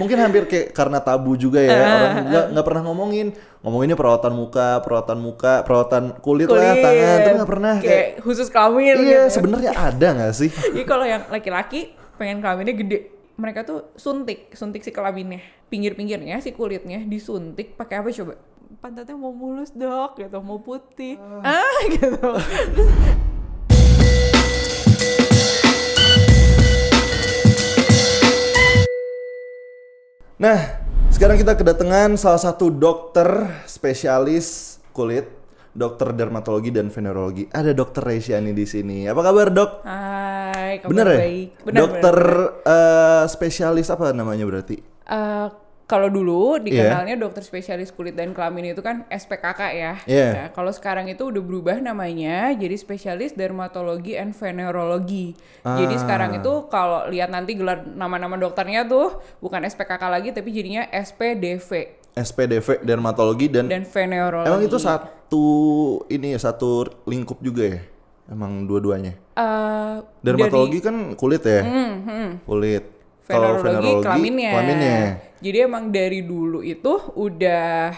mungkin hampir kayak karena tabu juga ya orang nggak nggak pernah ngomongin ngomonginnya perawatan muka perawatan muka perawatan kulit, kulit. lah tangan tapi nggak pernah kayak, kayak khusus kelamin iya gitu. sebenarnya ada nggak sih jadi iya, kalau yang laki-laki pengen kelaminnya gede mereka tuh suntik suntik si kelaminnya pinggir-pinggirnya si kulitnya disuntik pakai apa coba pantatnya mau mulus dok gitu mau putih uh. ah, ah gitu Nah, sekarang kita kedatangan salah satu dokter spesialis kulit, dokter dermatologi dan venerologi. Ada dokter Reziani di sini. Apa kabar, Dok? Hai, kabar bener ya? baik. Ya? dokter bener. Uh, spesialis apa namanya berarti? Uh, kalau dulu dikenalnya yeah. dokter spesialis kulit dan kelamin itu kan SPKK ya. Yeah. Nah, kalau sekarang itu udah berubah namanya jadi spesialis dermatologi and venerologi. Ah. Jadi sekarang itu kalau lihat nanti gelar nama-nama dokternya tuh bukan SPKK lagi tapi jadinya SPDV. SPDV dermatologi dan dan venerologi. Emang itu satu ini ya, satu lingkup juga ya? Emang dua-duanya? Uh, dermatologi dari, kan kulit ya? Mm, -hmm. Kulit venerologi, venerologi kelaminnya. kelaminnya. Jadi emang dari dulu itu udah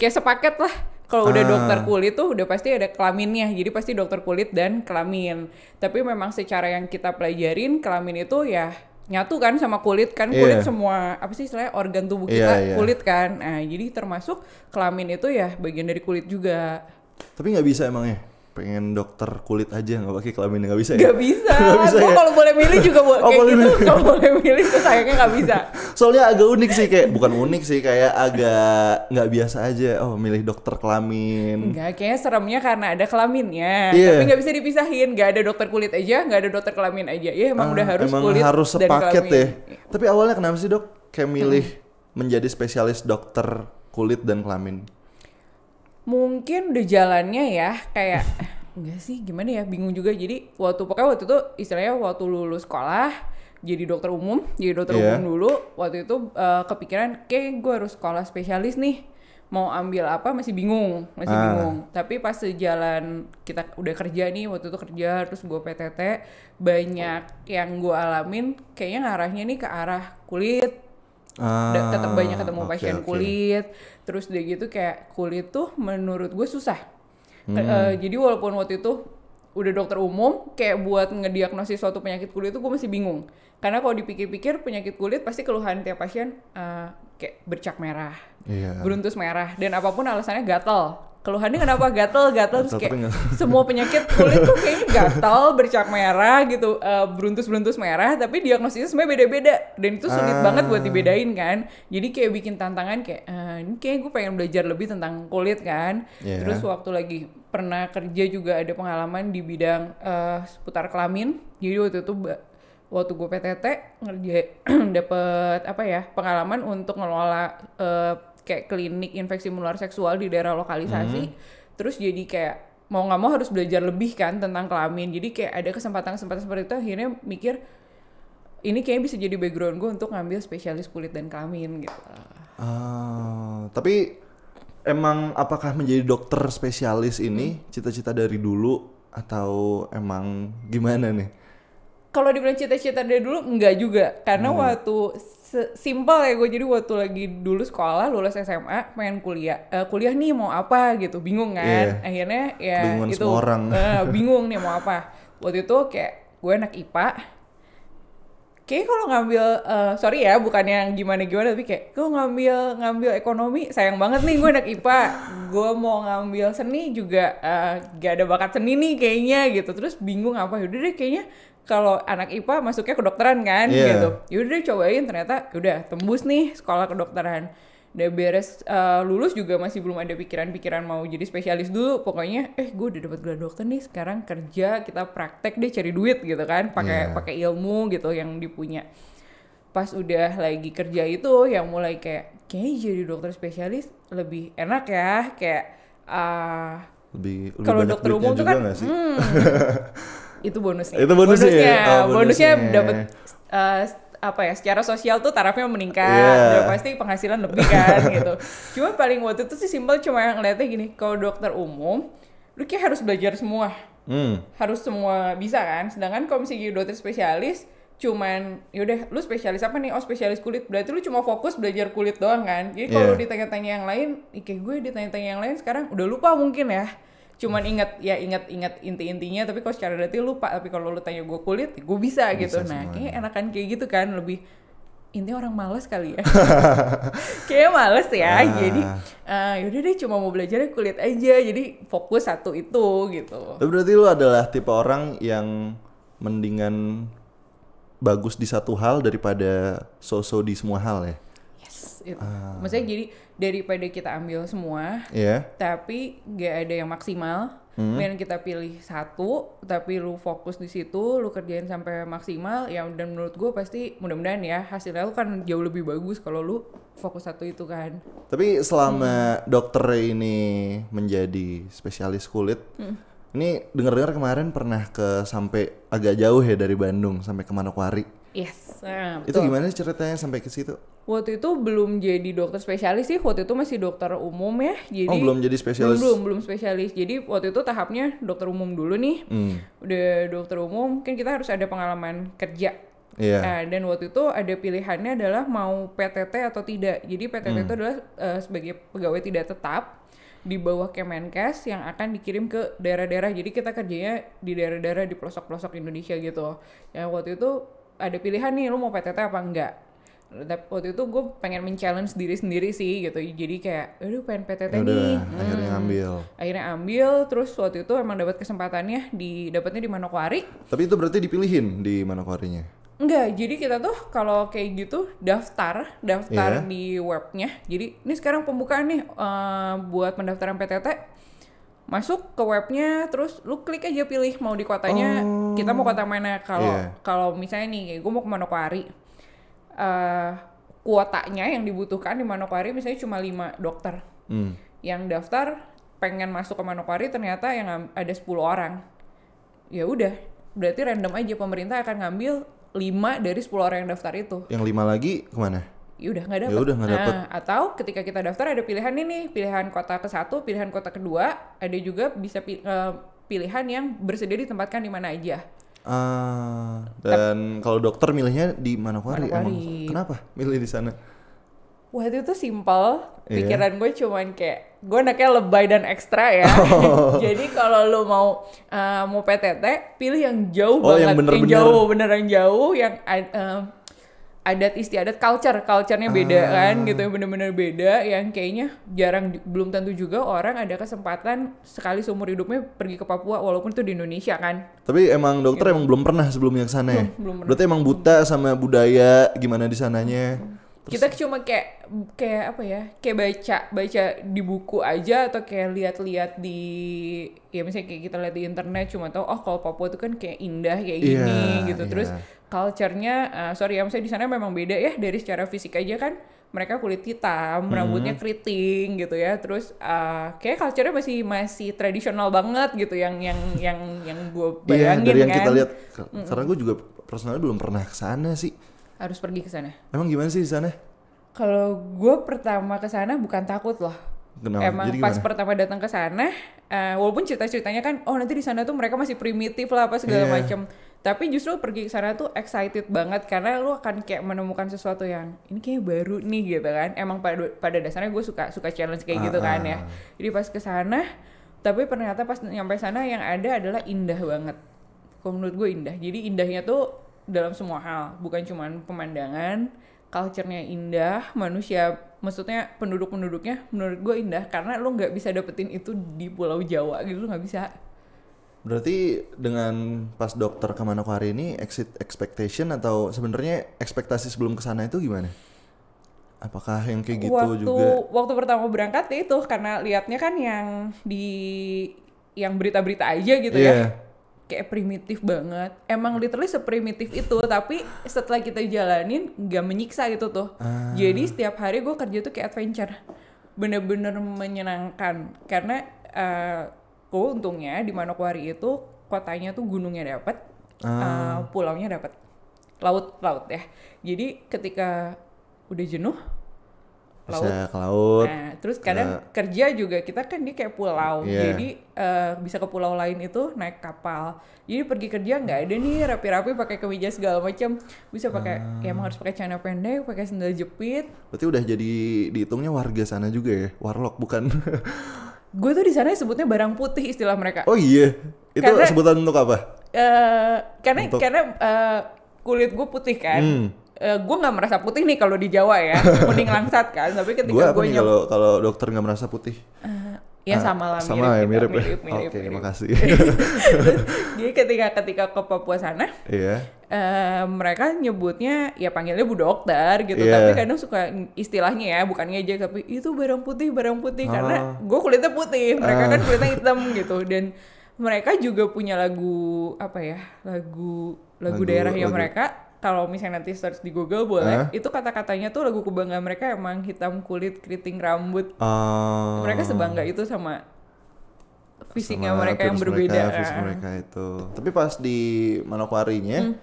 kayak sepaket lah. Kalau ah. udah dokter kulit tuh udah pasti ada kelaminnya. Jadi pasti dokter kulit dan kelamin. Tapi memang secara yang kita pelajarin kelamin itu ya nyatu kan sama kulit kan kulit yeah. semua apa sih istilahnya organ tubuh iya, kita yeah, yeah. kulit kan nah jadi termasuk kelamin itu ya bagian dari kulit juga tapi nggak bisa emangnya pengen dokter kulit aja nggak pakai kelamin nggak bisa ya? Gak bisa. gak bisa ya? kalau boleh milih juga boleh. oh, kayak boleh gitu, kalau boleh milih tuh sayangnya nggak bisa. Soalnya agak unik sih kayak bukan unik sih kayak agak nggak biasa aja. Oh milih dokter kelamin. Enggak, kayaknya seremnya karena ada kelaminnya. Yeah. Tapi nggak bisa dipisahin. Gak ada dokter kulit aja, nggak ada dokter kelamin aja. Ya emang ah, udah harus emang kulit harus sepaket ya. Tapi awalnya kenapa sih dok kayak hmm. milih hmm. menjadi spesialis dokter kulit dan kelamin? mungkin udah jalannya ya kayak enggak sih gimana ya bingung juga jadi waktu pokoknya waktu itu istilahnya waktu lulus sekolah jadi dokter umum jadi dokter yeah. umum dulu waktu itu uh, kepikiran kayak gue harus sekolah spesialis nih mau ambil apa masih bingung masih ah. bingung tapi pas sejalan kita udah kerja nih waktu itu kerja terus gue PTT banyak yang gue alamin kayaknya ngarahnya nih ke arah kulit ah, tetap banyak ketemu okay, ah, pasien okay. kulit terus udah gitu kayak kulit tuh menurut gue susah Eh, eh, hmm. Uh, jadi walaupun waktu itu udah dokter umum kayak buat ngediagnosis suatu penyakit kulit itu gue masih bingung karena kalau dipikir-pikir penyakit kulit pasti keluhan tiap pasien uh, kayak bercak merah, yeah. beruntus merah dan apapun alasannya gatal keluhannya kenapa gatel-gatel terus kayak semua penyakit kulit tuh kayaknya gatel, bercak merah gitu uh, eh, beruntus-beruntus merah tapi diagnosisnya sebenarnya beda-beda dan itu sulit ah. banget buat dibedain kan jadi kayak bikin tantangan kayak uh, ini kayak gue pengen belajar lebih tentang kulit kan yeah. terus waktu lagi pernah kerja juga ada pengalaman di bidang uh, seputar kelamin jadi waktu itu waktu gue PTT ngerja dapet apa ya pengalaman untuk ngelola uh, kayak klinik infeksi menular seksual di daerah lokalisasi hmm. terus jadi kayak mau nggak mau harus belajar lebih kan tentang kelamin jadi kayak ada kesempatan-kesempatan seperti itu akhirnya mikir ini kayaknya bisa jadi background gue untuk ngambil spesialis kulit dan kelamin gitu uh, tapi emang apakah menjadi dokter spesialis ini hmm. cita-cita dari dulu atau emang gimana nih kalau dibilang cita-cita dari dulu enggak juga karena hmm. waktu simpel ya gue jadi waktu lagi dulu sekolah lulus SMA pengen kuliah uh, kuliah nih mau apa gitu bingung kan yeah. akhirnya ya Kedungan itu orang. Uh, bingung nih mau apa waktu itu kayak gue anak IPA kayak kalau ngambil uh, sorry ya bukan yang gimana gimana tapi kayak gue ngambil ngambil ekonomi sayang banget nih gue anak IPA gue mau ngambil seni juga uh, eh, gak ada bakat seni nih kayaknya gitu terus bingung apa yaudah deh kayaknya kalau anak IPA masuknya kedokteran kan yeah. gitu yaudah deh cobain ternyata ya udah tembus nih sekolah kedokteran udah beres uh, lulus juga masih belum ada pikiran-pikiran mau jadi spesialis dulu pokoknya eh gue udah dapat gelar dokter nih sekarang kerja kita praktek deh cari duit gitu kan pakai yeah. pakai ilmu gitu yang dipunya pas udah lagi kerja itu yang mulai kayak kayak jadi dokter spesialis lebih enak ya kayak uh, lebih, lebih kalau dokter umum tuh kan hmm, itu bonusnya itu bonusnya ya? bonusnya, oh, bonusnya. bonusnya dapat uh, eh, apa ya secara sosial tuh tarafnya meningkat yeah. udah ya pasti penghasilan lebih kan gitu cuma paling waktu itu sih simpel cuma yang ngeliatnya gini kalau dokter umum lu kayak harus belajar semua hmm. harus semua bisa kan sedangkan kalau misalnya dokter spesialis cuman yaudah lu spesialis apa nih oh spesialis kulit berarti lu cuma fokus belajar kulit doang kan jadi kalau yeah. ditanya-tanya yang lain kayak gue ditanya-tanya yang lain sekarang udah lupa mungkin ya cuman inget ya inget inget inti-intinya tapi kalau secara detail lupa tapi kalau lu tanya gue kulit ya gue bisa, bisa gitu nah kayak enakan kayak gitu kan lebih intinya orang males kali ya kayak males ya ah. jadi uh, yaudah deh cuma mau belajar kulit aja jadi fokus satu itu gitu berarti lu adalah tipe orang yang mendingan bagus di satu hal daripada so-so di semua hal ya yes itu. Ah. maksudnya jadi daripada kita ambil semua, yeah. tapi gak ada yang maksimal. Hmm. kita pilih satu, tapi lu fokus di situ, lu kerjain sampai maksimal, ya dan menurut gue pasti mudah-mudahan ya hasilnya lu kan jauh lebih bagus kalau lu fokus satu itu kan. Tapi selama hmm. dokter ini menjadi spesialis kulit, hmm. ini dengar-dengar kemarin pernah ke sampai agak jauh ya dari Bandung sampai ke Manokwari. Yes. Um, itu Itu gimana ceritanya sampai ke situ? Waktu itu belum jadi dokter spesialis sih, waktu itu masih dokter umum ya. Jadi Oh, belum jadi spesialis. Belum, belum, belum spesialis. Jadi waktu itu tahapnya dokter umum dulu nih. Hmm. Udah dokter umum, mungkin kita harus ada pengalaman kerja. Yeah. Nah, dan waktu itu ada pilihannya adalah mau PTT atau tidak. Jadi PTT hmm. itu adalah uh, sebagai pegawai tidak tetap di bawah Kemenkes yang akan dikirim ke daerah-daerah. Jadi kita kerjanya di daerah-daerah di pelosok-pelosok Indonesia gitu. Ya waktu itu ada pilihan nih lu mau PTT apa enggak waktu itu gue pengen men-challenge diri sendiri sih gitu jadi kayak aduh pengen PTT Yaudah, nih akhirnya hmm. ambil akhirnya ambil terus waktu itu emang dapat kesempatannya di dapatnya di Manokwari tapi itu berarti dipilihin di Manokwarinya Enggak, jadi kita tuh kalau kayak gitu daftar, daftar yeah. di webnya. Jadi ini sekarang pembukaan nih uh, buat pendaftaran PTT masuk ke webnya terus lu klik aja pilih mau di kotanya oh, kita mau oh. kota mana kalau yeah. kalau misalnya nih gue mau ke Manokwari uh, kuotanya yang dibutuhkan di Manokwari misalnya cuma lima dokter hmm. yang daftar pengen masuk ke Manokwari ternyata yang ada 10 orang ya udah berarti random aja pemerintah akan ngambil lima dari 10 orang yang daftar itu yang lima lagi kemana ya, ya udah nggak dapet. Nah, atau ketika kita daftar ada pilihan ini pilihan kota ke satu, pilihan kota kedua, ada juga bisa pi uh, pilihan yang bersedia ditempatkan di mana aja. Ah, dan kalau dokter milihnya di mana Manokwari. emang kenapa milih di sana? Wah itu tuh simple, iya. pikiran yeah. gue cuman kayak gue anaknya lebay dan ekstra ya. Oh. Jadi kalau lo mau uh, mau PTT, pilih yang jauh oh, banget, yang, bener -bener. yang jauh beneran jauh, yang uh, adat istiadat culture culturenya beda ah. kan gitu bener-bener beda yang kayaknya jarang belum tentu juga orang ada kesempatan sekali seumur hidupnya pergi ke Papua walaupun itu di Indonesia kan tapi emang dokter gitu. emang belum pernah sebelumnya ke sana ya belum, belum berarti emang buta sama budaya gimana di sananya Terus, kita cuma kayak kayak apa ya kayak baca baca di buku aja atau kayak lihat-lihat di ya misalnya kayak kita lihat di internet cuma tahu oh kalau Papua itu kan kayak indah kayak yeah, gitu iya. terus culture-nya uh, sorry ya maksudnya di sana memang beda ya dari secara fisik aja kan mereka kulit hitam, hmm. rambutnya keriting gitu ya. Terus uh, kayak culture-nya masih masih tradisional banget gitu yang yang yang yang gue iya, bayangin yeah, dari yang kan. kita lihat karena gue juga personalnya belum pernah ke sana sih. Harus pergi ke sana. Emang gimana sih di sana? Kalau gue pertama ke sana bukan takut loh. Kenapa? Emang Jadi pas pertama datang ke sana, uh, walaupun cerita-ceritanya kan, oh nanti di sana tuh mereka masih primitif lah apa segala yeah. macam tapi justru pergi ke sana tuh excited banget karena lu akan kayak menemukan sesuatu yang ini kayak baru nih gitu kan emang pada pada dasarnya gue suka suka challenge kayak uh, gitu kan ya ah, ah. jadi pas ke sana tapi ternyata pas nyampe sana yang ada adalah indah banget kalau menurut gue indah jadi indahnya tuh dalam semua hal bukan cuma pemandangan culture-nya indah manusia maksudnya penduduk penduduknya menurut gue indah karena lu nggak bisa dapetin itu di pulau jawa gitu lu nggak bisa Berarti dengan pas dokter ke Manado hari ini exit expectation atau sebenarnya ekspektasi sebelum ke sana itu gimana? Apakah yang kayak gitu waktu, juga? Waktu pertama berangkat ya itu karena liatnya kan yang di yang berita-berita aja gitu yeah. ya. Iya. Kayak primitif banget. Emang literally seprimitif itu, tapi setelah kita jalanin nggak menyiksa gitu tuh. Ah. Jadi setiap hari gue kerja tuh kayak adventure. Bener-bener menyenangkan karena uh, aku untungnya di Manokwari itu kotanya tuh gunungnya dapat, ah. uh, pulaunya dapat, laut laut ya. Jadi ketika udah jenuh laut. bisa ke laut. Nah, terus kadang kerja juga kita kan dia kayak pulau, yeah. jadi uh, bisa ke pulau lain itu naik kapal. Jadi pergi kerja nggak ada nih rapi-rapi pakai kemeja segala macam, bisa pakai uh, ya emang harus pakai celana pendek, pakai sandal jepit. Berarti udah jadi dihitungnya warga sana juga ya, warlock bukan? gue tuh di sana sebutnya barang putih istilah mereka. Oh iya, itu karena, sebutan untuk apa? Uh, karena untuk... karena uh, kulit gue putih kan. Hmm. Uh, eh, gue nggak merasa putih nih kalau di Jawa ya, kuning langsat kan. Tapi ketika gue nyam... kalau kalau dokter nggak merasa putih. Uh, Ya sama lah, sama mirip, ya, gitu, mirip, ya? mirip, mirip, Oke, okay, makasih. Jadi ketika ketika ke Papua sana, iya. Uh, mereka nyebutnya ya panggilnya bu dokter gitu, yeah. tapi kadang suka istilahnya ya bukannya aja tapi itu barang putih barang putih ah. karena gue kulitnya putih, mereka kan ah. kan kulitnya hitam gitu dan mereka juga punya lagu apa ya lagu lagu, lagu daerahnya lagu. mereka kalau misalnya nanti search di Google boleh. eh? Itu kata-katanya tuh lagu kebanggaan mereka emang hitam kulit, keriting rambut. Uh, Mereka sebangga itu sama fisiknya sama mereka yang berbeda. Mereka, fisik mereka itu. Tapi pas di Manokwarinya, hmm.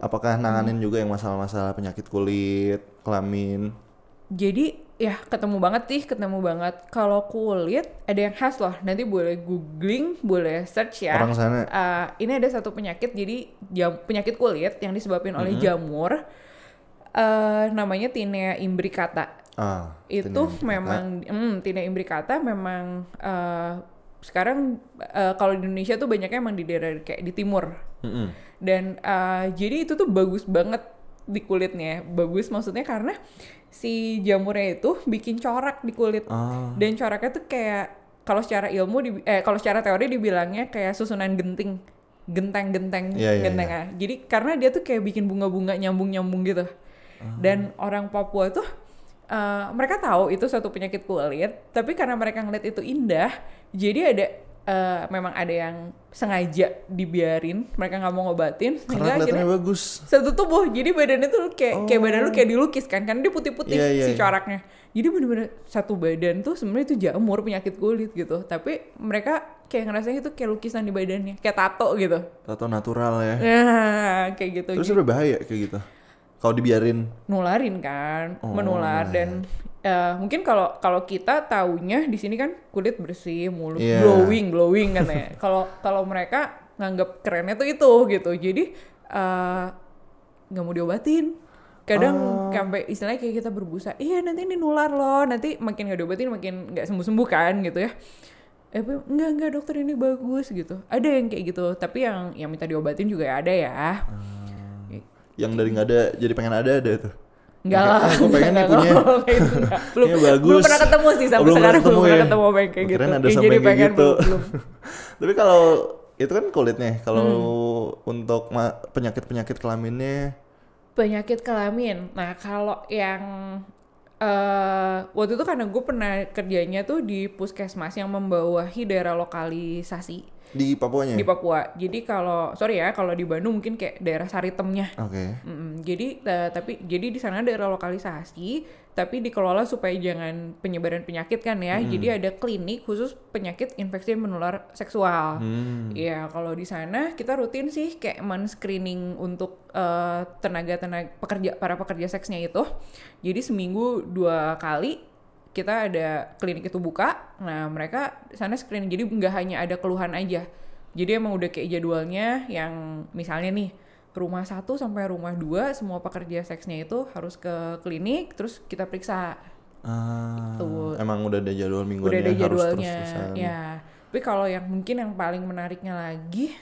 apakah nanganin hmm. juga yang masalah-masalah penyakit kulit, kelamin? Jadi ya ketemu banget sih ketemu banget kalau kulit ada yang khas loh nanti boleh googling boleh search ya orang sana uh, ini ada satu penyakit jadi jam, penyakit kulit yang disebabkan mm -hmm. oleh mm-hmm. jamur uh, namanya tinea imbricata ah, itu tinea memang hmm, tinea imbricata memang uh, sekarang uh, kalau di Indonesia tuh banyaknya emang di daerah kayak di timur mm -hmm. dan uh, jadi itu tuh bagus banget di kulitnya bagus maksudnya karena si jamurnya itu bikin corak di kulit ah. dan coraknya tuh kayak kalau secara ilmu di, eh kalau secara teori dibilangnya kayak susunan genting genteng-genteng yeah, yeah, genteng yeah. Iya. jadi karena dia tuh kayak bikin bunga-bunga nyambung-nyambung gitu ah. dan orang Papua tuh Uh, mereka tahu itu satu penyakit kulit, tapi karena mereka ngeliat itu indah, jadi ada uh, memang ada yang sengaja dibiarin mereka nggak mau ngobatin karena kelihatannya bagus satu tubuh jadi badannya tuh kayak oh. kayak badan lu oh. kayak dilukis kan kan dia putih putih iya, yeah, yeah, si iya. coraknya yeah. jadi bener-bener satu badan tuh sebenarnya itu jamur penyakit kulit gitu tapi mereka kayak ngerasa itu kayak lukisan di badannya kayak tato gitu tato natural ya nah, kayak gitu terus berbahaya kayak gitu kalau dibiarin nularin kan oh, menular dan iya uh, mungkin kalau kalau kita taunya di sini kan kulit bersih, mulut yeah. glowing, glowing kan ya. Kalau kalau mereka nganggap kerennya tuh itu gitu. Jadi eh, nggak uh, mau diobatin. Kadang oh. sampai istilahnya kayak kita berbusa, iya nanti ini nular loh, nanti makin nggak diobatin makin nggak sembuh sembuh kan gitu ya eh nggak nggak dokter ini bagus gitu ada yang kayak gitu tapi yang yang minta diobatin juga ada ya hmm. yang dari nggak ada jadi pengen ada ada tuh Enggak lah. Oh, aku pengen nih punya. Gitu, belum, ya, pernah ketemu sih sampai belum sekarang belum pernah ya. ketemu pengen kayak gitu. Ada sampai jadi pengen gitu. Tapi kalau itu kan kulitnya. Kalau hmm. untuk penyakit-penyakit kelaminnya penyakit kelamin. Nah, kalau yang uh, waktu itu karena gue pernah kerjanya tuh di puskesmas yang membawahi daerah lokalisasi di Papuanya? Di Papua. Jadi kalau sorry ya kalau di Bandung mungkin kayak daerah Saritemnya. Oke. Okay. Mm -mm. Jadi uh, tapi jadi di sana daerah lokalisasi tapi dikelola supaya jangan penyebaran penyakit kan ya. Hmm. Jadi ada klinik khusus penyakit infeksi menular seksual. Hmm. Ya kalau di sana kita rutin sih kayak men screening untuk uh, eh, tenaga tenaga pekerja para pekerja seksnya itu. Jadi seminggu dua kali kita ada klinik itu buka nah mereka sana screen jadi nggak hanya ada keluhan aja jadi emang udah kayak jadwalnya yang misalnya nih rumah satu sampai rumah dua semua pekerja seksnya itu harus ke klinik terus kita periksa ah, itu emang udah ada jadwal mingguannya udah ada jadwalnya harus terus ya tapi kalau yang mungkin yang paling menariknya lagi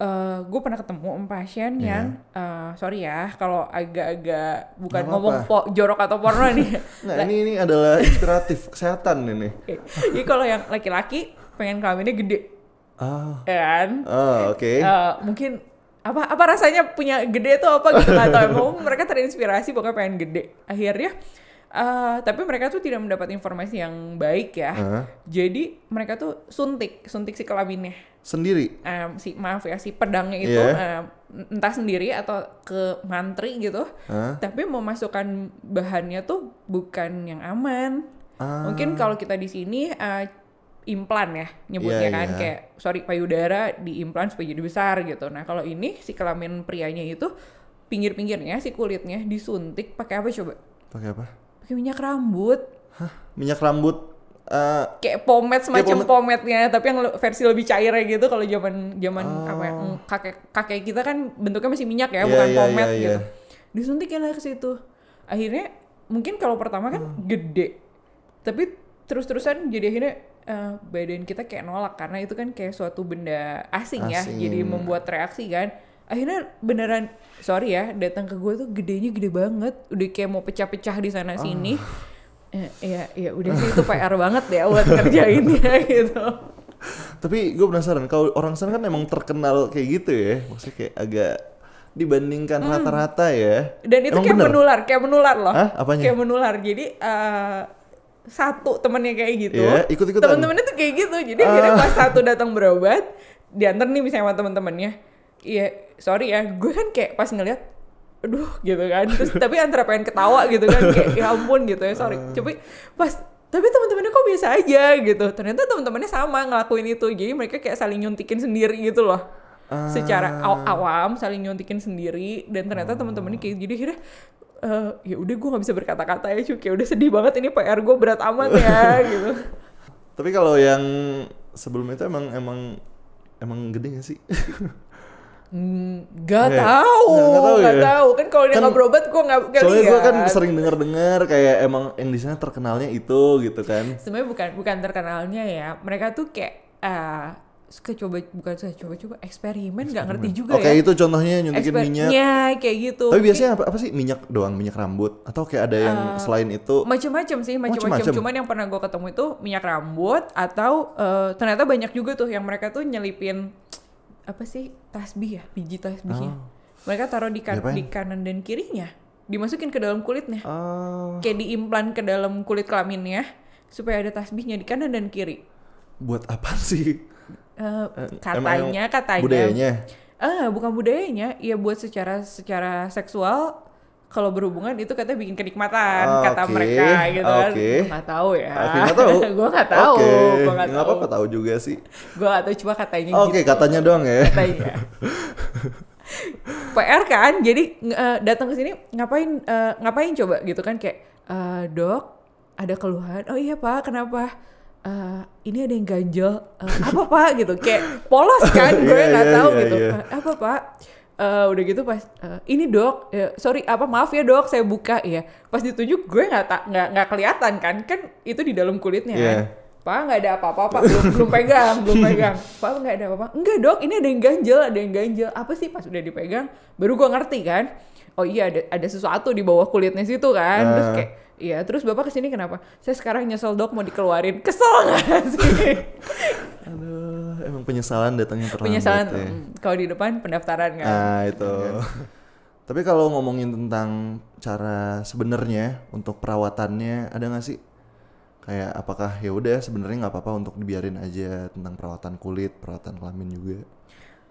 Uh, eh, gue pernah ketemu pasien yeah. yang uh, sorry ya kalau agak-agak bukan Gak ngomong po jorok atau porno nih. nah ini ini adalah inspiratif kesehatan ini. Okay. Iya. Jadi kalau yang laki-laki pengen kelaminnya gede, ah. Ya kan? Ah oke. Okay. Uh, eh, mungkin apa apa rasanya punya gede tuh apa gitu atau emang mereka terinspirasi pokoknya pengen gede akhirnya uh, tapi mereka tuh tidak mendapat informasi yang baik ya uh ah. -huh. jadi mereka tuh suntik suntik si kelaminnya sendiri um, si maaf ya si pedangnya itu yeah. Iya. um, entah sendiri atau ke mantri gitu huh? tapi memasukkan bahannya tuh bukan yang aman ah. mungkin kalau kita di sini uh, implan ya nyebutnya yeah, kan yeah. kayak sorry payudara di implan supaya jadi besar gitu nah kalau ini si kelamin prianya itu pinggir-pinggirnya si kulitnya disuntik pakai apa coba pakai apa pakai minyak rambut Hah? minyak rambut uh, kayak pomade semacam pomade. nya tapi yang versi lebih cair gitu kalau zaman zaman oh. apa ya, mm, kakek kakek kita kan bentuknya masih minyak ya yeah, bukan yeah, pomade yeah, yeah. gitu disuntikin ya lah ke situ akhirnya mungkin kalau pertama kan hmm. gede tapi terus-terusan jadi akhirnya uh, badan kita kayak nolak karena itu kan kayak suatu benda asing, ya, asing. ya jadi membuat reaksi kan akhirnya beneran sorry ya datang ke gue tuh gedenya gede banget udah kayak mau pecah-pecah di sana sini oh ah. Iya, iya, iya udah sih itu PR banget ya buat kerjainnya gitu. Tapi gue penasaran, kalau orang sana kan emang terkenal kayak gitu ya, maksudnya kayak agak dibandingkan hmm. rata-rata hmm. ya. Dan itu emang kayak bener? menular, kayak menular loh. Hah? Apanya? Kayak menular, jadi uh, satu temennya kayak gitu, yeah, ikut temen-temennya tuh kayak gitu, jadi ah. akhirnya pas satu datang berobat, diantar nih misalnya sama temen-temennya, iya sorry ya, gue kan kayak pas ngeliat aduh gitu kan terus tapi antara pengen ketawa gitu kan kayak ya ampun gitu ya sorry ah. tapi pas tapi teman-temannya kok biasa aja gitu ternyata teman-temannya sama ngelakuin itu jadi mereka kayak saling nyuntikin sendiri gitu loh secara ah. aw awam saling nyuntikin sendiri dan ternyata teman-temannya kayak jadi akhirnya uh, ya udah gue nggak bisa berkata-kata ya cuy ya udah sedih banget ini PR gue berat amat ya gitu tapi kalau yang sebelum itu emang emang emang gede gak sih Gak okay. Iya. tahu, nggak tahu, ya? tahu. Kan kalau dia kan nggak kan, berobat, gue nggak Soalnya gue kan sering dengar-dengar kayak emang yang di sana terkenalnya itu gitu kan. Sebenarnya bukan bukan terkenalnya ya. Mereka tuh kayak uh, suka coba bukan suka coba-coba eksperimen nggak ngerti juga Oke, okay, ya. Oke itu contohnya nyuntikin minyak. Ya kayak gitu. Tapi biasanya apa, apa sih minyak doang minyak rambut atau kayak ada yang uh, selain itu? Macam-macam sih macam-macam. Cuman yang pernah gue ketemu itu minyak rambut atau uh, ternyata banyak juga tuh yang mereka tuh nyelipin apa sih tasbih ya biji tasbihnya oh. mereka taruh di, kan di kanan dan kirinya dimasukin ke dalam kulitnya oh. kayak diimplan ke dalam kulit kelaminnya supaya ada tasbihnya di kanan dan kiri buat apa sih uh, katanya katanya budayanya ah uh, bukan budayanya ya buat secara secara seksual kalau berhubungan itu katanya bikin kenikmatan ah, kata mereka gitu kan okay. gue gak tahu ya ah, nggak tahu gue gak tau. okay. gue nggak tau apa-apa tahu juga sih gue gak tahu cuma katanya gitu. oke okay, gitu. katanya doang ya katanya PR kan jadi uh, datang ke sini ngapain uh, ngapain coba gitu kan kayak uh, dok ada keluhan oh iya pak kenapa uh, ini ada yang ganjel uh, apa pak gitu kayak polos kan gue iya, nggak yeah, yeah, tahu yeah, gitu yeah. Iya. apa pak uh, udah gitu pas uh, ini dok uh, sorry apa maaf ya dok saya buka ya pas ditunjuk gue nggak tak nggak nggak kelihatan kan kan itu di dalam kulitnya yeah. kan iya. pak nggak ada apa-apa pak belum, belum pegang belum pegang pak nggak ada apa-apa enggak dok ini ada yang ganjel ada yang ganjel apa sih pas udah dipegang baru gue ngerti kan oh iya ada ada sesuatu di bawah kulitnya situ kan uh. terus ah. kayak Iya, terus bapak kesini kenapa? Saya sekarang nyesel dok mau dikeluarin, kesel nggak sih? Aduh emang penyesalan datangnya terlambat. Penyesalan ya. kalau di depan pendaftaran kan. Nah itu. Iya kan? Tapi kalau ngomongin tentang cara sebenarnya untuk perawatannya ada nggak sih kayak apakah ya udah sebenarnya nggak apa-apa untuk dibiarin aja tentang perawatan kulit, perawatan kelamin juga?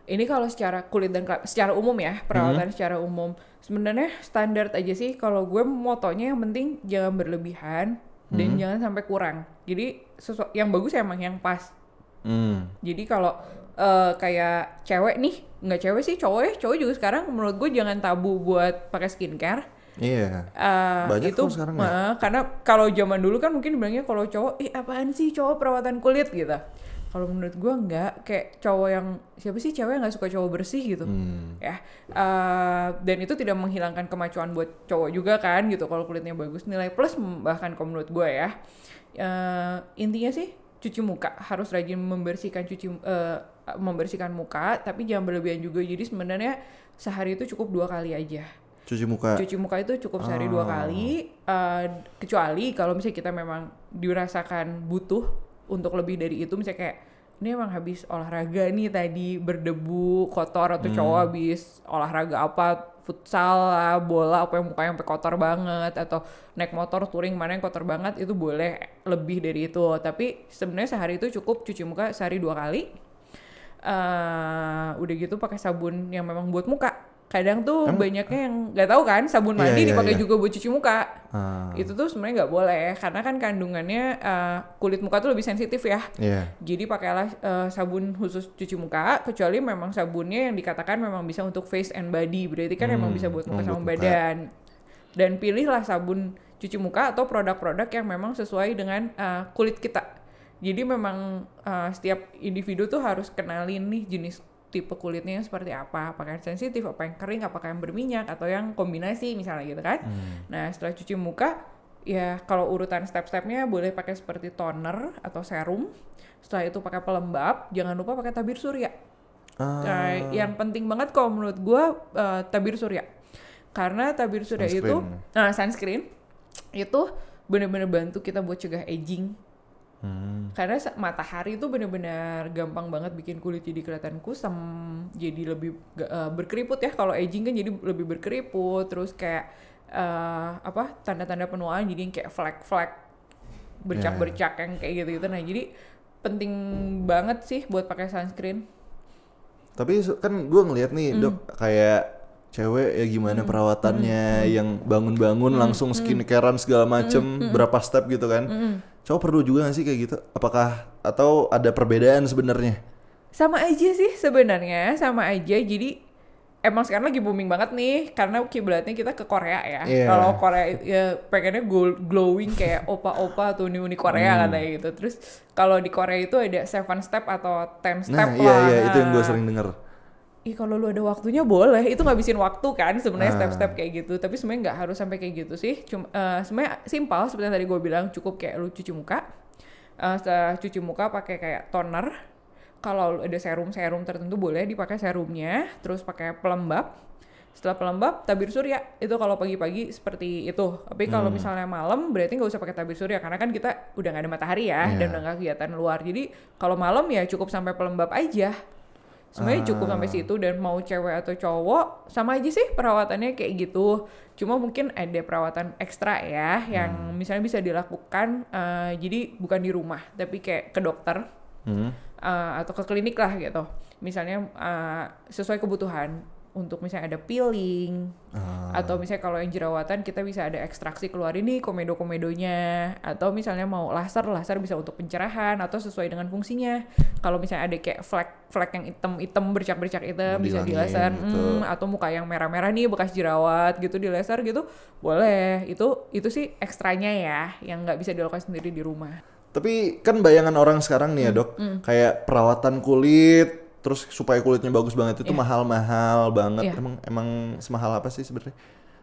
Ini kalau secara kulit dan secara umum ya perawatan hmm. secara umum sebenarnya standar aja sih kalau gue motonya yang penting jangan berlebihan dan hmm. jangan sampai kurang. Jadi yang bagus emang yang pas Hmm. Jadi kalau uh, kayak cewek nih, nggak cewek sih cowok ya, cowok juga sekarang menurut gue jangan tabu buat pakai skincare. Iya. Uh, Banyak itu sekarang uh, ya. Eh, karena kalau zaman dulu kan mungkin bilangnya kalau cowok, ih eh, apaan sih cowok perawatan kulit gitu. Kalau menurut gue nggak, kayak cowok yang siapa sih cewek nggak suka cowok bersih gitu, hmm. ya. Uh, dan itu tidak menghilangkan kemacuan buat cowok juga kan gitu. Kalau kulitnya bagus nilai plus bahkan kalau menurut gue ya. Uh, intinya sih cuci muka harus rajin membersihkan cuci uh, membersihkan muka tapi jangan berlebihan juga jadi sebenarnya sehari itu cukup dua kali aja cuci muka cuci muka itu cukup sehari oh. dua ah. kali uh, kecuali kalau misalnya kita memang dirasakan butuh untuk lebih dari itu misalnya kayak ini emang habis olahraga nih tadi berdebu kotor atau hmm. cowok habis olahraga apa futsal lah bola apa yang mukanya sampai kotor banget atau naik motor touring mana yang kotor banget itu boleh lebih dari itu tapi sebenarnya sehari itu cukup cuci muka sehari dua kali uh, udah gitu pakai sabun yang memang buat muka kadang tuh Emang? banyaknya yang nggak tahu kan sabun iya, mandi yeah, yeah, dipakai yeah. juga buat cuci muka ah. itu tuh sebenarnya nggak boleh karena kan kandungannya uh, kulit muka tuh lebih sensitif ya yeah. jadi pakailah uh, sabun khusus cuci muka kecuali memang sabunnya yang dikatakan memang bisa untuk face and body berarti kan hmm, emang bisa buat muka sama muka. badan dan pilihlah sabun cuci muka atau produk-produk yang memang sesuai dengan uh, kulit kita jadi memang uh, setiap individu tuh harus kenalin nih jenis tipe kulitnya seperti apa, apakah yang sensitif, apa yang kering, apakah yang berminyak atau yang kombinasi misalnya gitu kan. Hmm. Nah setelah cuci muka ya kalau urutan step-stepnya boleh pakai seperti toner atau serum, setelah itu pakai pelembab, jangan lupa pakai tabir surya. Uh. Nah, yang penting banget kalau menurut gue uh, tabir surya karena tabir surya sunscreen. itu nah, sunscreen itu benar-benar bantu kita buat cegah aging Hmm. Karena matahari itu benar-benar gampang banget bikin kulit jadi kelihatan kusam, jadi lebih uh, berkeriput ya. Kalau aging kan jadi lebih berkeriput, terus kayak uh, apa tanda-tanda penuaan jadi kayak flek-flek bercak-bercak yang kayak gitu-gitu. Nah, jadi penting banget sih buat pakai sunscreen. Tapi kan gue ngeliat nih, hmm. Dok, kayak cewek ya gimana hmm. perawatannya hmm. yang bangun-bangun hmm. langsung hmm. skincarean segala macem hmm. hmm. berapa step gitu kan hmm cowok perlu juga gak sih kayak gitu apakah atau ada perbedaan sebenarnya sama aja sih sebenarnya sama aja jadi emang sekarang lagi booming banget nih karena kiblatnya kita ke Korea ya. Yeah. Kalau Korea ya pengennya glowing kayak opa-opa atau uni unik Korea hmm. katanya gitu. Terus kalau di Korea itu ada seven step atau ten step nah, iya, lah. Iya iya itu yang gue nah. sering denger. Ih kalau lu ada waktunya boleh, itu ngabisin waktu kan sebenarnya ah. step-step kayak gitu. Tapi sebenarnya nggak harus sampai kayak gitu sih. Cuma uh, eh, sebenarnya simpel seperti yang tadi gue bilang cukup kayak lu cuci muka, uh, setelah cuci muka pakai kayak toner. Kalau ada serum-serum tertentu boleh dipakai serumnya, terus pakai pelembab. Setelah pelembab tabir surya itu kalau pagi-pagi seperti itu. Tapi kalau hmm. misalnya malam berarti nggak usah pakai tabir surya karena kan kita udah nggak ada matahari ya yeah. dan iya. udah nggak kegiatan luar. Jadi kalau malam ya cukup sampai pelembab aja sebenarnya uh. cukup sampai ah. situ dan mau cewek atau cowok sama aja sih perawatannya kayak gitu cuma mungkin ada perawatan ekstra ya yang hmm. misalnya bisa dilakukan uh, jadi bukan di rumah tapi kayak ke dokter hmm. uh, atau ke klinik lah gitu misalnya uh, sesuai kebutuhan untuk misalnya ada peeling uh. atau misalnya kalau yang jerawatan kita bisa ada ekstraksi keluar ini komedo-komedonya atau misalnya mau laser laser bisa untuk pencerahan atau sesuai dengan fungsinya kalau misalnya ada kayak flek flek yang hitam-hitam bercak-bercak hitam, bisa di laser gitu. hmm, atau muka yang merah-merah nih bekas jerawat gitu di laser gitu boleh itu itu sih ekstranya ya yang nggak bisa dilakukan sendiri di rumah tapi kan bayangan orang sekarang nih ya hmm. dok hmm, kayak perawatan kulit terus supaya kulitnya bagus banget itu mahal iya. mahal-mahal banget. Yeah. Emang emang semahal apa sih sebenarnya?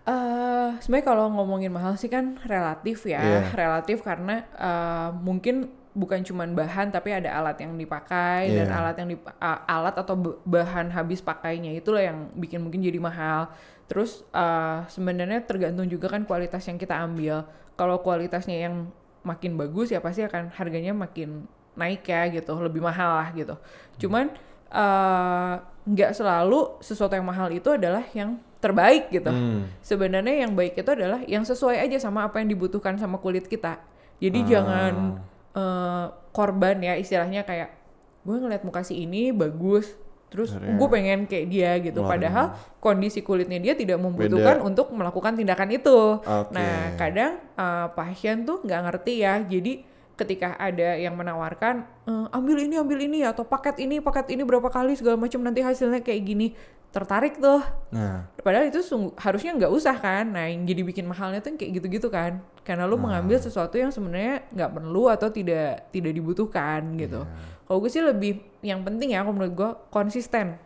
Uh, sebenarnya kalau ngomongin mahal sih kan relatif ya, yeah. relatif karena uh, mungkin bukan cuma bahan tapi ada alat yang dipakai yeah. dan iya. alat yang di uh, alat atau bahan habis pakainya itulah yang bikin mungkin jadi mahal. Terus uh, sebenarnya tergantung juga kan kualitas yang kita ambil. Kalau kualitasnya yang makin bagus ya pasti akan harganya makin naik ya gitu, lebih mahal lah gitu. Cuman hmm Eh, nggak uh, selalu sesuatu yang mahal itu adalah yang terbaik gitu. Hmm. Sebenarnya yang baik itu adalah yang sesuai aja sama apa yang dibutuhkan sama kulit kita. Jadi ah. jangan uh, korban ya istilahnya kayak gue ngeliat muka si ini bagus, terus ya. gue pengen kayak dia gitu. Padahal kondisi kulitnya dia tidak membutuhkan Beda. untuk melakukan tindakan itu. Okay. Nah kadang uh, pasien tuh nggak ngerti ya. Jadi ketika ada yang menawarkan ehm, ambil ini ambil ini ya, atau paket ini paket ini berapa kali segala macam nanti hasilnya kayak gini tertarik tuh nah. padahal itu sungguh, harusnya nggak usah kan nah yang jadi bikin mahalnya tuh kayak gitu-gitu kan karena lu nah. mengambil sesuatu yang sebenarnya nggak perlu atau tidak tidak dibutuhkan gitu yeah. kalau gue sih lebih yang penting ya aku menurut gue konsisten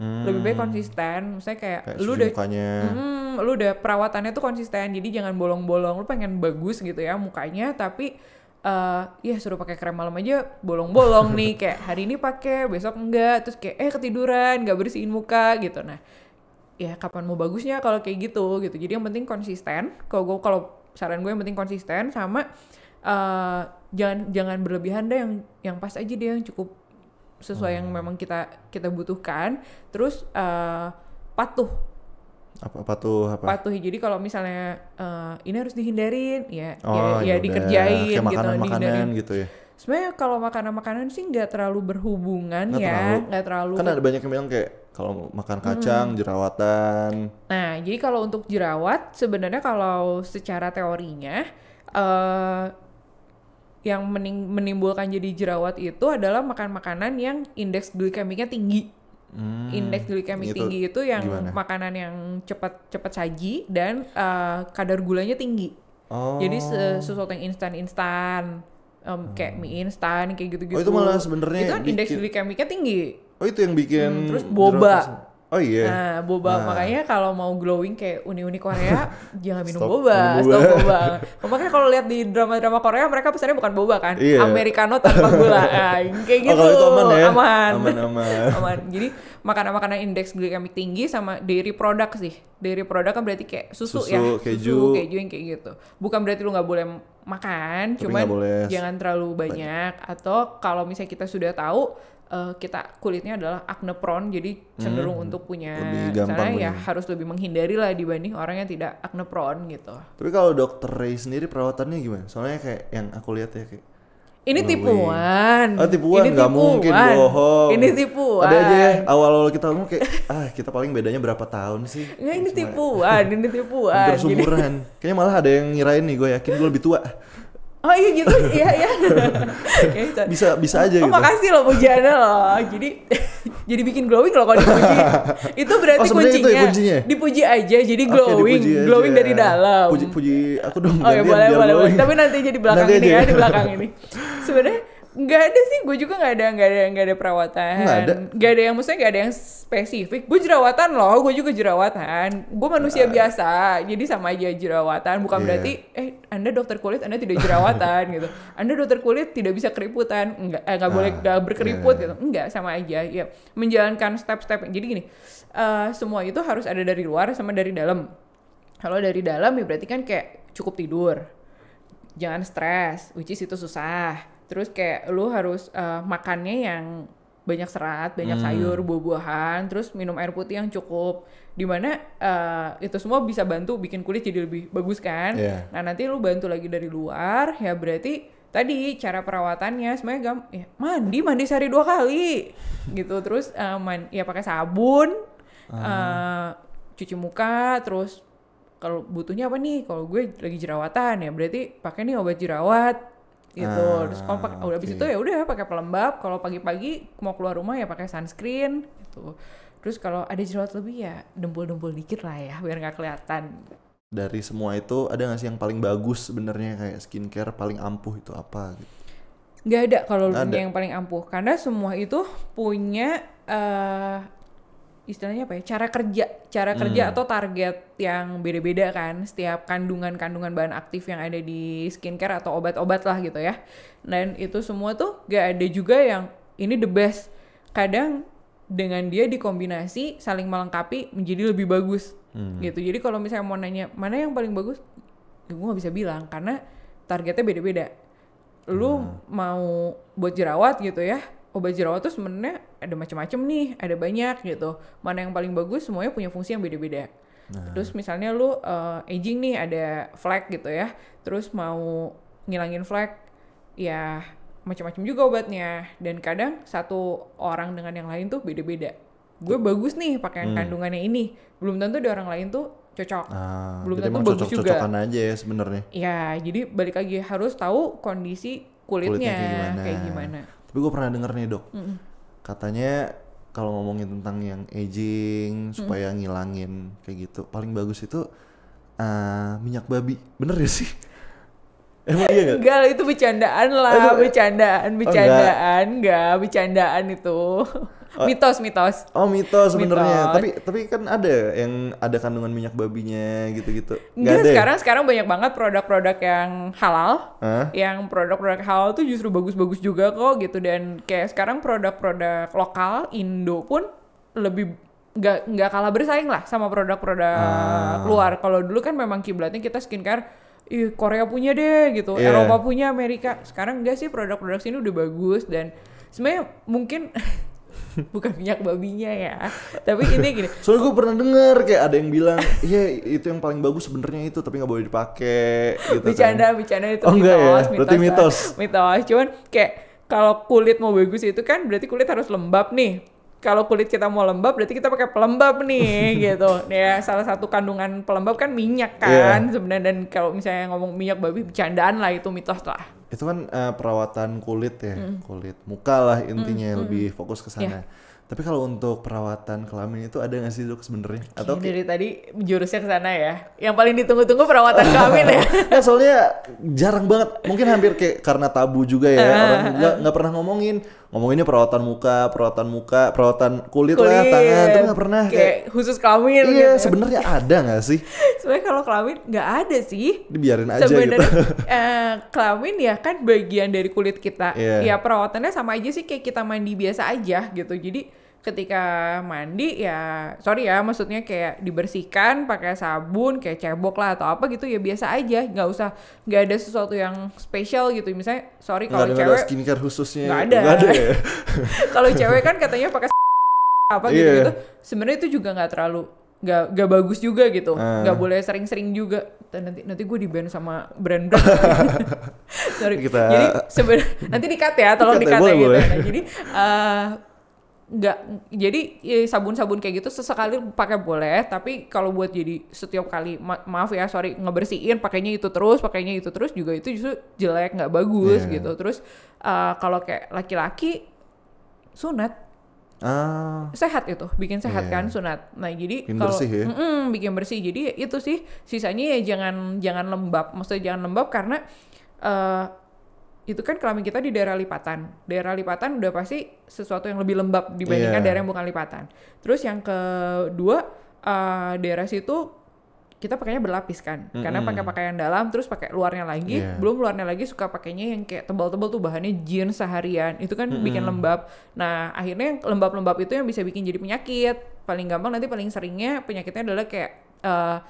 hmm. lebih baik konsisten misalnya kayak, kayak lu udah hmm, lu udah perawatannya tuh konsisten jadi jangan bolong-bolong lu pengen bagus gitu ya mukanya tapi uh, ya suruh pakai krem malam aja bolong-bolong nih kayak hari ini pakai besok enggak terus kayak eh ketiduran nggak bersihin muka gitu nah ya kapan mau bagusnya kalau kayak gitu gitu jadi yang penting konsisten kalau gue kalau saran gue yang penting konsisten sama uh, jangan jangan berlebihan deh yang yang pas aja deh yang cukup sesuai hmm. yang memang kita kita butuhkan terus uh, patuh apa tuh apa patuhi jadi kalau misalnya uh, ini harus dihindarin ya oh, ya, ya, ya dikerjain Kayak gitu makanan, makanan gitu ya sebenarnya kalau makanan makanan sih nggak terlalu berhubungan nggak ya nggak terlalu kan ada banyak yang bilang kayak kalau makan kacang hmm. jerawatan nah jadi kalau untuk jerawat sebenarnya kalau secara teorinya uh, yang menimbulkan jadi jerawat itu adalah makan makanan yang indeks glikemiknya tinggi hmm, indeks glikemik itu tinggi itu yang gimana? makanan yang cepat cepat saji dan uh, kadar gulanya tinggi. Oh. Jadi sesuatu yang instan-instan, um, kayak mie hmm. instan kayak gitu-gitu. Oh itu malah sebenarnya itu kan indeks glikemiknya tinggi. Oh itu yang bikin hmm, terus boba. Oh iya. Yeah. Nah, boba nah. makanya kalau mau glowing kayak uni-uni Korea jangan minum stop boba, boba, stop boba. makanya kalau lihat di drama-drama Korea mereka pesannya bukan boba kan, yeah. americano tanpa gula. Nah, kayak oh, gitu. Oh, itu aman, ya? aman. Aman aman. aman. Jadi makanan-makanan indeks glikemik tinggi sama dairy product sih. Dairy product kan berarti kayak susu, ya. susu ya, keju. susu, keju yang kayak gitu. Bukan berarti lu nggak boleh makan, Tapi cuman boleh jangan terlalu banyak. banyak. Atau kalau misalnya kita sudah tahu uh, kita kulitnya adalah acne prone jadi cenderung hmm, untuk punya karena ya harus lebih menghindari lah dibanding orang yang tidak acne prone gitu. Tapi kalau dokter Ray sendiri perawatannya gimana? Soalnya kayak yang aku lihat ya kayak ini tipuan. ini Oh, tipuan ini Gak tipuan. mungkin bohong. Ini tipuan. Ada aja ya awal-awal kita ngomong kayak ah kita paling bedanya berapa tahun sih? Enggak ini Cuma, tipuan, ini tipuan. Hampir sumuran. Kayaknya malah ada yang ngirain nih gue yakin gue lebih tua. Oh iya gitu, iya iya. bisa bisa aja. Oh gitu. makasih loh pujiannya loh. Jadi jadi bikin glowing loh kalau dipuji. itu berarti oh, kuncinya. Itu ya, kuncinya. Dipuji aja, jadi glowing, okay, glowing aja. dari dalam. Puji puji aku dong. Oh ya boleh boleh, boleh. Tapi nanti jadi belakang nanti ini aja. Ya, ya, di belakang ini. Sebenarnya nggak ada sih gue juga nggak ada nggak ada nggak ada perawatan nggak ada nggak ada yang maksudnya nggak ada yang spesifik gue jerawatan loh gue juga jerawatan gue manusia nah. biasa jadi sama aja jerawatan bukan yeah. berarti eh anda dokter kulit anda tidak jerawatan gitu anda dokter kulit tidak bisa keriputan nggak eh, nggak nah, boleh ah, nggak berkeriput yeah. gitu nggak sama aja ya menjalankan step-step jadi gini uh, semua itu harus ada dari luar sama dari dalam kalau dari dalam ya berarti kan kayak cukup tidur jangan stres which is itu susah terus kayak lu harus uh, makannya yang banyak serat, banyak hmm. sayur, buah-buahan, terus minum air putih yang cukup. Dimana uh, eh, itu semua bisa bantu bikin kulit jadi lebih bagus kan. Yeah. Nah nanti lu bantu lagi dari luar, ya berarti tadi cara perawatannya semuanya gam ya, mandi mandi sehari dua kali gitu terus uh, man ya pakai sabun uh. Uh, cuci muka terus kalau butuhnya apa nih kalau gue lagi jerawatan ya berarti pakai nih obat jerawat gitu. Ah, Terus kalau pakai udah bis habis itu ya udah pakai pelembab. Kalau pagi-pagi mau keluar rumah ya pakai sunscreen gitu. Terus kalau ada jerawat lebih ya dempul-dempul dikit lah ya biar nggak kelihatan. Dari semua itu ada nggak sih yang paling bagus sebenarnya kayak skincare paling ampuh itu apa gitu? Nggak ada kalau yang paling ampuh karena semua itu punya uh, istilahnya apa ya cara kerja cara kerja hmm. atau target yang beda-beda kan setiap kandungan-kandungan bahan aktif yang ada di skincare atau obat-obat lah gitu ya dan itu semua tuh gak ada juga yang ini the best kadang dengan dia dikombinasi saling melengkapi menjadi lebih bagus hmm. gitu jadi kalau misalnya mau nanya mana yang paling bagus ya gue gak bisa bilang karena targetnya beda-beda lu hmm. mau buat jerawat gitu ya obat jerawat tuh sebenarnya ada macam-macam nih, ada banyak gitu. Mana yang paling bagus semuanya punya fungsi yang beda-beda. Nah. Terus misalnya lu uh, aging nih ada flek gitu ya. Terus mau ngilangin flek ya macam-macam juga obatnya dan kadang satu orang dengan yang lain tuh beda-beda. Gue bagus nih pakai hmm. kandungannya ini. Belum tentu di orang lain tuh cocok. Ah, Belum tentu bagus cocok juga. Cocokan aja ya sebenarnya. Ya, jadi balik lagi harus tahu kondisi kulitnya, kulitnya kayak gimana. Kayak gimana tapi gue pernah denger nih dok mm -hmm. katanya kalau ngomongin tentang yang aging supaya mm -hmm. ngilangin kayak gitu paling bagus itu uh, minyak babi bener ya sih Emang iya gak? Enggak, itu bercandaan lah, bercandaan, eh, bercandaan, oh, enggak, bercandaan itu. Oh. mitos mitos oh mitos sebenarnya tapi tapi kan ada yang ada kandungan minyak babinya gitu-gitu nggak ada ya? sekarang sekarang banyak banget produk-produk yang halal huh? yang produk-produk halal tuh justru bagus-bagus juga kok gitu dan kayak sekarang produk-produk lokal Indo pun lebih nggak nggak kalah bersaing lah sama produk-produk ah. luar kalau dulu kan memang kiblatnya kita skincare Ih, Korea punya deh gitu, yeah. Eropa punya, Amerika. Sekarang enggak sih produk-produk sini udah bagus dan sebenarnya mungkin bukan minyak babinya ya tapi ini gini soalnya gue pernah dengar kayak ada yang bilang iya itu yang paling bagus sebenarnya itu tapi nggak boleh dipakai gitu kan. bercanda kan. bercanda itu oh, mitos, ya? mitos berarti mitos mitos, mitos cuman kayak kalau kulit mau bagus itu kan berarti kulit harus lembab nih kalau kulit kita mau lembab berarti kita pakai pelembab nih gitu ya salah satu kandungan pelembab kan minyak iya. kan yeah. sebenarnya dan kalau misalnya ngomong minyak babi bercandaan lah itu mitos lah itu kan uh, perawatan kulit ya, mm. kulit muka lah intinya mm, lebih mm. fokus ke sana. Yeah. Tapi kalau untuk perawatan kelamin itu ada nggak sih dok sebenarnya? Okay, Atau dari tadi jurusnya ke sana ya? Yang paling ditunggu-tunggu perawatan kelamin ya? Nah, soalnya jarang banget, mungkin hampir kayak karena tabu juga ya orang nggak pernah ngomongin ngomonginnya perawatan muka, perawatan muka, perawatan kulit, kulit lah, tangan, tapi nggak pernah kayak, kayak khusus kelamin. Iya, gitu. sebenarnya ada gak sih? sebenarnya kalau kelamin gak ada sih. Dibiarin aja sebenernya, gitu. eh, kelamin ya kan bagian dari kulit kita. Yeah. Ya perawatannya sama aja sih kayak kita mandi biasa aja gitu. Jadi ketika mandi ya sorry ya maksudnya kayak dibersihkan pakai sabun kayak cebok lah atau apa gitu ya biasa aja nggak usah nggak ada sesuatu yang spesial gitu misalnya sorry kalau cewek ada skincare khususnya nggak ada, ada ya? kalau cewek kan katanya pakai apa yeah. gitu iya. gitu sebenarnya itu juga nggak terlalu nggak nggak bagus juga gitu ah. nggak uh. boleh sering-sering juga nanti nanti gue di band sama brand brand Sorry. Kita... jadi sebenarnya nanti dikat ya tolong dikat ya, ya gitu boleh. Nah, jadi uh, nggak jadi ya, sabun-sabun kayak gitu sesekali pakai boleh tapi kalau buat jadi setiap kali ma maaf ya sorry ngebersihin pakainya itu terus pakainya itu terus juga itu justru jelek nggak bagus yeah. gitu terus uh, kalau kayak laki-laki sunat ah. sehat itu bikin sehat yeah. kan sunat nah jadi kalau ya? mm -mm, bikin bersih jadi itu sih sisanya ya jangan jangan lembab maksudnya jangan lembab karena uh, itu kan kelamin kita di daerah lipatan. Daerah lipatan udah pasti sesuatu yang lebih lembab dibandingkan yeah. daerah yang bukan lipatan. Terus yang kedua uh, daerah situ kita pakainya berlapis kan, mm-hmm. karena pakai pakaian dalam terus pakai luarnya lagi, yeah. belum luarnya lagi suka pakainya yang kayak tebal-tebal tuh bahannya jeans seharian, itu kan mm-hmm. bikin lembab. Nah akhirnya yang lembab-lembab itu yang bisa bikin jadi penyakit. Paling gampang nanti paling seringnya penyakitnya adalah kayak uh,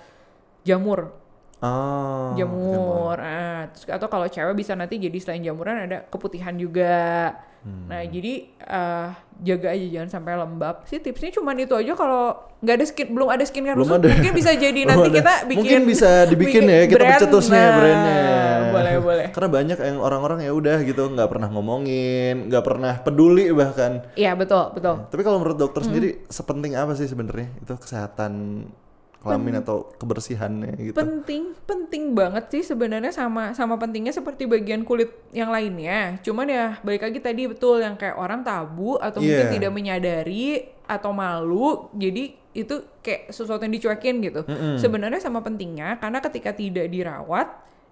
jamur Oh, jamur. jamur. Nah, atau kalau cewek bisa nanti jadi selain jamuran ada keputihan juga. Hmm. Nah, jadi uh, jaga aja jangan sampai lembab. Sih tipsnya cuma itu aja kalau nggak ada skin belum ada skin belum ada. mungkin bisa jadi nanti ada. kita bikin Mungkin bisa dibikin ya, bikin ya, kita brand, pencetusnya nah, brandnya. Boleh, boleh. Karena banyak yang orang-orang ya udah gitu nggak pernah ngomongin, nggak pernah peduli bahkan. Iya, betul, betul. tapi kalau menurut dokter hmm. sendiri sepenting apa sih sebenarnya itu kesehatan kelamin Pen atau kebersihannya gitu. Penting, penting banget sih sebenarnya sama sama pentingnya seperti bagian kulit yang lainnya. Cuman ya balik lagi tadi betul yang kayak orang tabu atau yeah. mungkin iya. tidak menyadari atau malu. Jadi itu kayak sesuatu yang dicuekin gitu. Mm -hmm. Sebenarnya sama pentingnya karena ketika tidak dirawat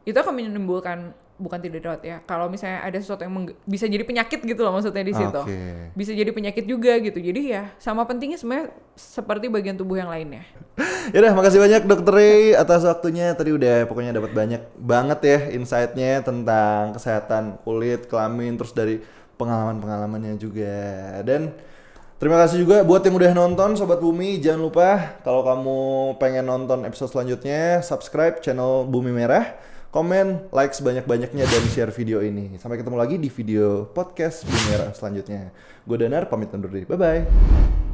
itu akan menimbulkan bukan tidak dirawat ya. Kalau misalnya ada sesuatu yang bisa jadi penyakit gitu loh maksudnya di situ. Okay. Bisa jadi penyakit juga gitu. Jadi ya sama pentingnya sebenarnya seperti bagian tubuh yang lainnya. ya udah makasih banyak Dokter Ray atas waktunya. Tadi udah pokoknya dapat banyak banget ya insight-nya tentang kesehatan kulit, kelamin terus dari pengalaman-pengalamannya juga. Dan Terima kasih juga buat yang udah nonton Sobat Bumi. Jangan lupa kalau kamu pengen nonton episode selanjutnya, subscribe channel Bumi Merah komen, like sebanyak-banyaknya, dan share video ini. Sampai ketemu lagi di video podcast Bumera selanjutnya. Gue Danar, pamit undur diri. Bye-bye.